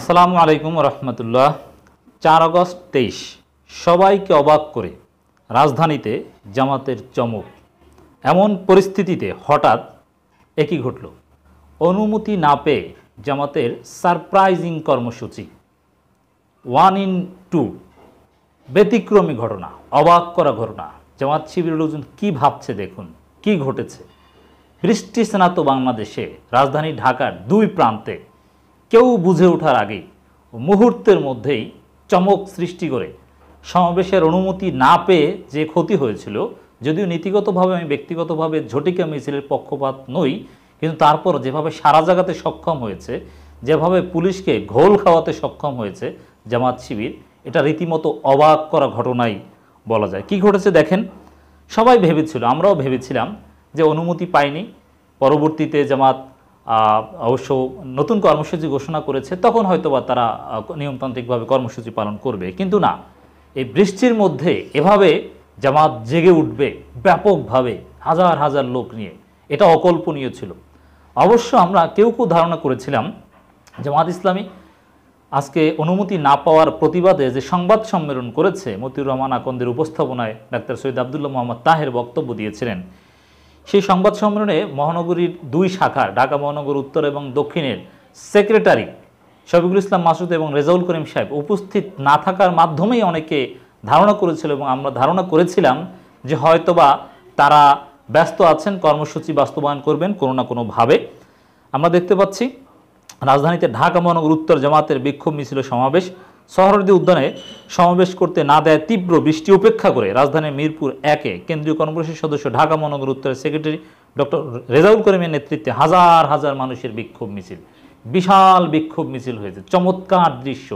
আসসালামু আলাইকুম রহমতুল্লাহ চার আগস্ট তেইশ সবাইকে অবাক করে রাজধানীতে জামাতের চমক এমন পরিস্থিতিতে হঠাৎ একই ঘটল অনুমতি না পেয়ে জামাতের সারপ্রাইজিং কর্মসূচি ওয়ান ইন টু ব্যতিক্রমী ঘটনা অবাক করা ঘটনা জামাত শিবিরের লোকজন কী ভাবছে দেখুন কি ঘটেছে বৃষ্টি স্নাত বাংলাদেশে রাজধানী ঢাকার দুই প্রান্তে কেউ বুঝে ওঠার আগে মুহূর্তের মধ্যেই চমক সৃষ্টি করে সমাবেশের অনুমতি না পেয়ে যে ক্ষতি হয়েছিল যদিও নীতিগতভাবে আমি ব্যক্তিগতভাবে ঝটিকা মিছিলের পক্ষপাত নই কিন্তু তারপর যেভাবে সারা জাগাতে সক্ষম হয়েছে যেভাবে পুলিশকে ঘোল খাওয়াতে সক্ষম হয়েছে জামাত শিবির এটা রীতিমতো অবাক করা ঘটনাই বলা যায় কি ঘটেছে দেখেন সবাই ভেবেছিল আমরাও ভেবেছিলাম যে অনুমতি পাইনি পরবর্তীতে জামাত অবশ্য নতুন কর্মসূচি ঘোষণা করেছে তখন হয়তোবা তারা নিয়মতান্ত্রিকভাবে কর্মসূচি পালন করবে কিন্তু না এই বৃষ্টির মধ্যে এভাবে জামাত জেগে উঠবে ব্যাপকভাবে হাজার হাজার লোক নিয়ে এটা অকল্পনীয় ছিল অবশ্য আমরা কেউ কেউ ধারণা করেছিলাম জামাত ইসলামী আজকে অনুমতি না পাওয়ার প্রতিবাদে যে সংবাদ সম্মেলন করেছে মতিউর রহমান আকন্দের উপস্থাপনায় ডাক্তার সৈয়দ আবদুল্লাহ মোহাম্মদ তাহের বক্তব্য দিয়েছিলেন সেই সংবাদ সম্মেলনে মহানগরীর দুই শাখার ঢাকা মহানগর উত্তর এবং দক্ষিণের সেক্রেটারি শফিকুল ইসলাম মাসুদ এবং রেজাউল করিম সাহেব উপস্থিত না থাকার মাধ্যমেই অনেকে ধারণা করেছিল এবং আমরা ধারণা করেছিলাম যে হয়তোবা তারা ব্যস্ত আছেন কর্মসূচি বাস্তবায়ন করবেন কোনো না কোনোভাবে আমরা দেখতে পাচ্ছি রাজধানীতে ঢাকা মহানগর উত্তর জামাতের বিক্ষোভ মিছিল সমাবেশ শহরদী উদ্যানে সমাবেশ করতে না দেয় তীব্র বৃষ্টি উপেক্ষা করে রাজধানীর মিরপুর একে কেন্দ্রীয় কর্মসূচির সদস্য ঢাকা মহানগর উত্তরের সেক্রেটারি ডক্টর রেজাউল করিমের নেতৃত্বে হাজার হাজার মানুষের বিক্ষোভ মিছিল বিশাল বিক্ষোভ মিছিল হয়েছে চমৎকার দৃশ্য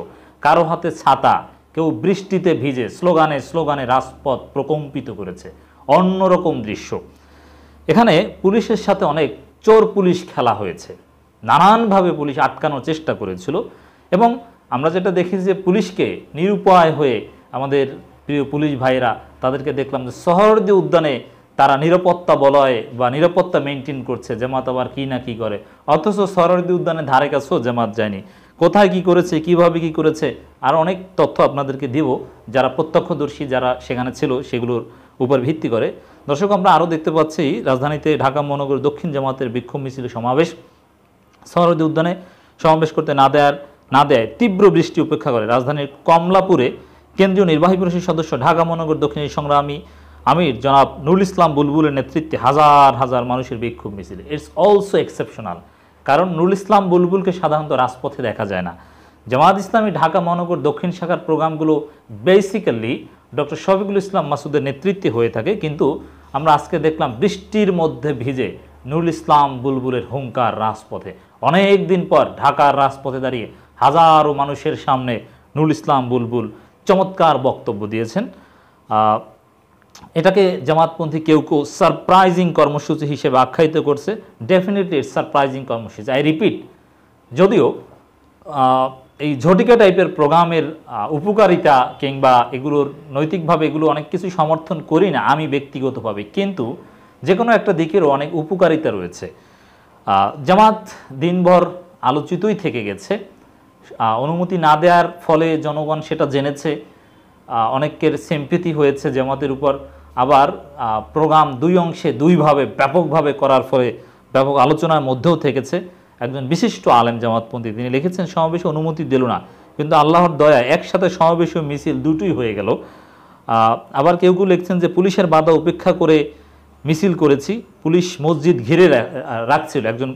কারো হাতে ছাতা কেউ বৃষ্টিতে ভিজে স্লোগানে স্লোগানে রাজপথ প্রকম্পিত করেছে অন্যরকম দৃশ্য এখানে পুলিশের সাথে অনেক চোর পুলিশ খেলা হয়েছে নানানভাবে পুলিশ আটকানোর চেষ্টা করেছিল এবং আমরা যেটা দেখি যে পুলিশকে নিরুপায় হয়ে আমাদের প্রিয় পুলিশ ভাইরা তাদেরকে দেখলাম যে শহরদি উদ্যানে তারা নিরাপত্তা বলয় বা নিরাপত্তা মেনটেন করছে জামাত আবার কী না কী করে অথচ শহরদি উদ্যানে ধারে কাছেও জামাত যায়নি কোথায় কি করেছে কিভাবে কি করেছে আর অনেক তথ্য আপনাদেরকে দিব যারা প্রত্যক্ষদর্শী যারা সেখানে ছিল সেগুলোর উপর ভিত্তি করে দর্শক আমরা আরও দেখতে পাচ্ছি রাজধানীতে ঢাকা মহানগর দক্ষিণ জামাতের বিক্ষোভ মিছিল সমাবেশ শহরদি উদ্যানে সমাবেশ করতে না দেওয়ার না দেয় তীব্র বৃষ্টি উপেক্ষা করে রাজধানীর কমলাপুরে কেন্দ্রীয় নির্বাহী পরিষদ সদস্য ঢাকা মহানগর দক্ষিণ সংগ্রামী আমির জনাব নুরুল ইসলাম বুলবুলের নেতৃত্বে হাজার হাজার মানুষের বিক্ষোভ মিছিল ইটস অলসো এক্সেপশনাল কারণ নুরুল ইসলাম বুলবুলকে সাধারণত রাজপথে দেখা যায় না জামাত ইসলামী ঢাকা মহানগর দক্ষিণ শাখার প্রোগ্রামগুলো বেসিক্যালি ডক্টর শফিকুল ইসলাম মাসুদের নেতৃত্বে হয়ে থাকে কিন্তু আমরা আজকে দেখলাম বৃষ্টির মধ্যে ভিজে নুরুল ইসলাম বুলবুলের হুঙ্কার রাজপথে অনেক দিন পর ঢাকার রাজপথে দাঁড়িয়ে হাজারো মানুষের সামনে নুল ইসলাম বুলবুল চমৎকার বক্তব্য দিয়েছেন এটাকে জামাতপন্থী কেউ কেউ সারপ্রাইজিং কর্মসূচি হিসেবে আখ্যায়িত করছে ডেফিনেটলি সারপ্রাইজিং কর্মসূচি আই রিপিট যদিও এই ঝটিকা টাইপের প্রোগ্রামের উপকারিতা কিংবা এগুলোর নৈতিকভাবে এগুলো অনেক কিছু সমর্থন করি না আমি ব্যক্তিগতভাবে কিন্তু যে কোনো একটা দিকেরও অনেক উপকারিতা রয়েছে জামাত দিনভর আলোচিতই থেকে গেছে অনুমতি না দেওয়ার ফলে জনগণ সেটা জেনেছে অনেকের সেম্পিতি হয়েছে জামাতের উপর আবার প্রোগ্রাম দুই অংশে দুইভাবে ব্যাপকভাবে করার ফলে ব্যাপক আলোচনার মধ্যেও থেকেছে একজন বিশিষ্ট আলেম জামাতপন্থী তিনি লিখেছেন সমাবেশে অনুমতি দিল না কিন্তু আল্লাহর দয়া একসাথে সমাবেশ ও মিছিল দুটোই হয়ে গেল আবার কেউ কেউ লিখছেন যে পুলিশের বাধা উপেক্ষা করে মিছিল করেছি পুলিশ মসজিদ ঘিরে রাখছিল একজন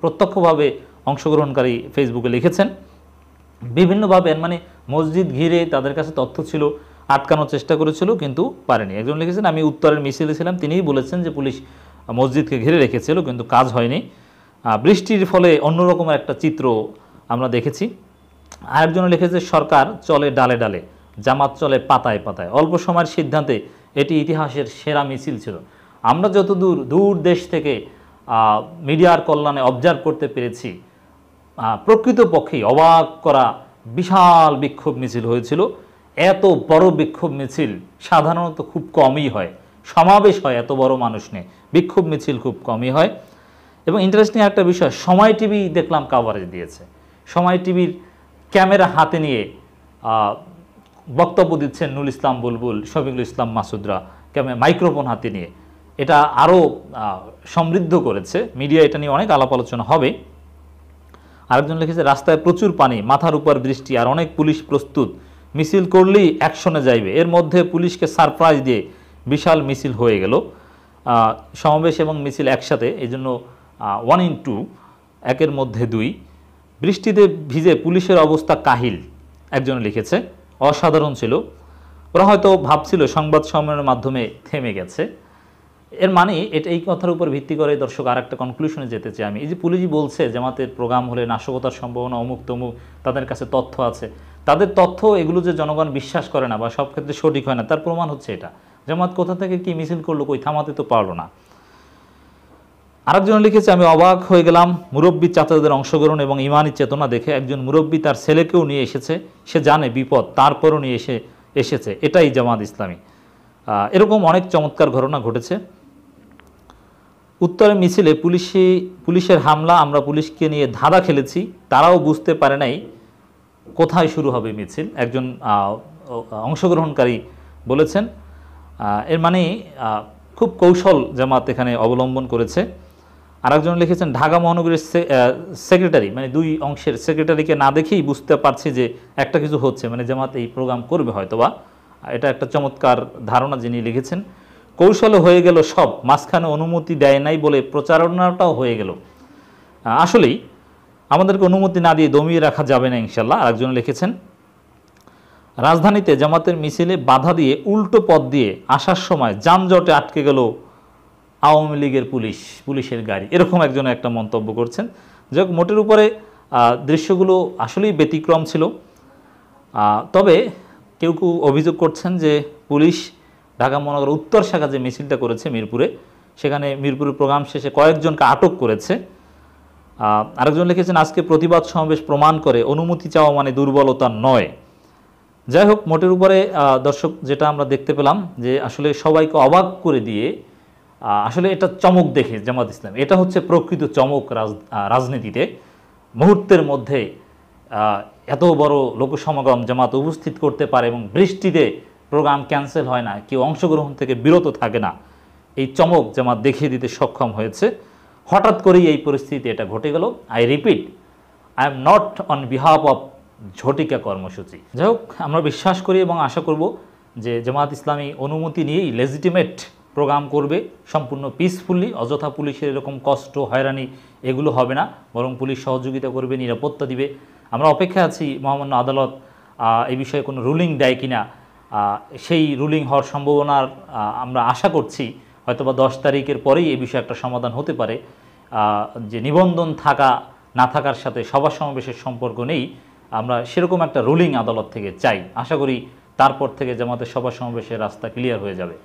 প্রত্যক্ষভাবে অংশগ্রহণকারী ফেসবুকে লিখেছেন বিভিন্নভাবে মানে মসজিদ ঘিরে তাদের কাছে তথ্য ছিল আটকানোর চেষ্টা করেছিল কিন্তু পারেনি একজন লিখেছেন আমি উত্তরের মিছিলে ছিলাম তিনিই বলেছেন যে পুলিশ মসজিদকে ঘিরে রেখেছিল কিন্তু কাজ হয়নি বৃষ্টির ফলে অন্যরকমের একটা চিত্র আমরা দেখেছি আরেকজন লিখেছে সরকার চলে ডালে ডালে জামাত চলে পাতায় পাতায় অল্প সময়ের সিদ্ধান্তে এটি ইতিহাসের সেরা মিছিল ছিল আমরা যতদূর দূর দেশ থেকে মিডিয়ার কল্যাণে অবজার্ভ করতে পেরেছি প্রকৃতপক্ষে অবাক করা বিশাল বিক্ষোভ মিছিল হয়েছিল এত বড় বিক্ষোভ মিছিল সাধারণত খুব কমই হয় সমাবেশ হয় এত বড় মানুষ নিয়ে বিক্ষোভ মিছিল খুব কমই হয় এবং ইন্টারেস্টিং একটা বিষয় সময় টিভি দেখলাম কাভারেজ দিয়েছে সময় টিভির ক্যামেরা হাতে নিয়ে বক্তব্য দিচ্ছেন নুল ইসলাম বুলবুল শফিকুল ইসলাম মাসুদরা ক্যামেরা মাইক্রোফোন হাতে নিয়ে এটা আরও সমৃদ্ধ করেছে মিডিয়া এটা নিয়ে অনেক আলাপ আলোচনা হবে আরেকজন লিখেছে রাস্তায় প্রচুর পানি মাথার উপর বৃষ্টি আর অনেক পুলিশ প্রস্তুত মিছিল করলেই অ্যাকশনে যাইবে এর মধ্যে পুলিশকে সারপ্রাইজ দিয়ে বিশাল মিছিল হয়ে গেল সমাবেশ এবং মিছিল একসাথে এই জন্য ওয়ান ইন টু একের মধ্যে দুই বৃষ্টিতে ভিজে পুলিশের অবস্থা কাহিল একজন লিখেছে অসাধারণ ছিল ওরা হয়তো ভাবছিল সংবাদ সম্মেলনের মাধ্যমে থেমে গেছে এর মানে এটা এই কথার উপর ভিত্তি করে দর্শক আর একটা কনক্লুশনে যেতে চাই আমি এই যে পুলিশই বলছে জামাতের প্রোগ্রাম হলে নাশকতার সম্ভাবনা অমুক তমুক তাদের কাছে তথ্য আছে তাদের তথ্য এগুলো যে জনগণ বিশ্বাস করে না বা সব ক্ষেত্রে সঠিক হয় না তার প্রমাণ হচ্ছে এটা জামাত কোথা থেকে কি মিছিল করলো কই থামাতে তো পারলো না আরেকজন লিখেছে আমি অবাক হয়ে গেলাম মুরব্বী চাচাদের অংশগ্রহণ এবং ইমানি চেতনা দেখে একজন মুরব্বী তার ছেলেকেও নিয়ে এসেছে সে জানে বিপদ তারপরও নিয়ে এসে এসেছে এটাই জামাত ইসলামী এরকম অনেক চমৎকার ঘটনা ঘটেছে উত্তরের মিছিলে পুলিশি পুলিশের হামলা আমরা পুলিশকে নিয়ে ধাঁধা খেলেছি তারাও বুঝতে পারে নাই কোথায় শুরু হবে মিছিল একজন অংশগ্রহণকারী বলেছেন এর মানে খুব কৌশল জামাত এখানে অবলম্বন করেছে আর একজন লিখেছেন ঢাকা মহানগরীর সেক্রেটারি মানে দুই অংশের সেক্রেটারিকে না দেখেই বুঝতে পারছি যে একটা কিছু হচ্ছে মানে জামাত এই প্রোগ্রাম করবে হয়তোবা এটা একটা চমৎকার ধারণা যিনি লিখেছেন কৌশলও হয়ে গেল সব মাঝখানে অনুমতি দেয় নাই বলে প্রচারণাটাও হয়ে গেল আসলেই আমাদেরকে অনুমতি না দিয়ে দমিয়ে রাখা যাবে না ইনশাল্লাহ আরেকজন লিখেছেন রাজধানীতে জামাতের মিছিলে বাধা দিয়ে উল্টো পথ দিয়ে আসার সময় যানজটে আটকে গেল আওয়ামী লীগের পুলিশ পুলিশের গাড়ি এরকম একজন একটা মন্তব্য করছেন যাক মোটের উপরে দৃশ্যগুলো আসলেই ব্যতিক্রম ছিল তবে কেউ কেউ অভিযোগ করছেন যে পুলিশ ঢাকা মহানগর উত্তর শাখা যে মিছিলটা করেছে মিরপুরে সেখানে মিরপুরের প্রোগ্রাম শেষে কয়েকজনকে আটক করেছে আরেকজন লিখেছেন আজকে প্রতিবাদ সমাবেশ প্রমাণ করে অনুমতি চাওয়া মানে দুর্বলতা নয় যাই হোক মোটের উপরে দর্শক যেটা আমরা দেখতে পেলাম যে আসলে সবাইকে অবাক করে দিয়ে আসলে এটা চমক দেখে জামাত ইসলাম এটা হচ্ছে প্রকৃত চমক রাজনীতিতে মুহূর্তের মধ্যে এত বড় লোকসমাগম জামাত উপস্থিত করতে পারে এবং বৃষ্টিতে প্রোগ্রাম ক্যান্সেল হয় না কেউ অংশগ্রহণ থেকে বিরত থাকে না এই চমক জামাত দেখিয়ে দিতে সক্ষম হয়েছে হঠাৎ করেই এই পরিস্থিতি এটা ঘটে গেল I repeat I am not on behalf of ঝটিকা কর্মসূচি যাই হোক আমরা বিশ্বাস করি এবং আশা করব যে জামাত ইসলামী অনুমতি নিয়েই লেজিটিমেট প্রোগ্রাম করবে সম্পূর্ণ পিসফুলি অযথা পুলিশের এরকম কষ্ট হয়রানি এগুলো হবে না বরং পুলিশ সহযোগিতা করবে নিরাপত্তা দিবে আমরা অপেক্ষা আছি মহামান্য আদালত এই বিষয়ে কোনো রুলিং দেয় কিনা সেই রুলিং হওয়ার সম্ভাবনার আমরা আশা করছি হয়তোবা দশ তারিখের পরেই এ বিষয়ে একটা সমাধান হতে পারে যে নিবন্ধন থাকা না থাকার সাথে সভা সমাবেশের সম্পর্ক নেই আমরা সেরকম একটা রুলিং আদালত থেকে চাই আশা করি তারপর থেকে জামাতের সভা সমাবেশের রাস্তা ক্লিয়ার হয়ে যাবে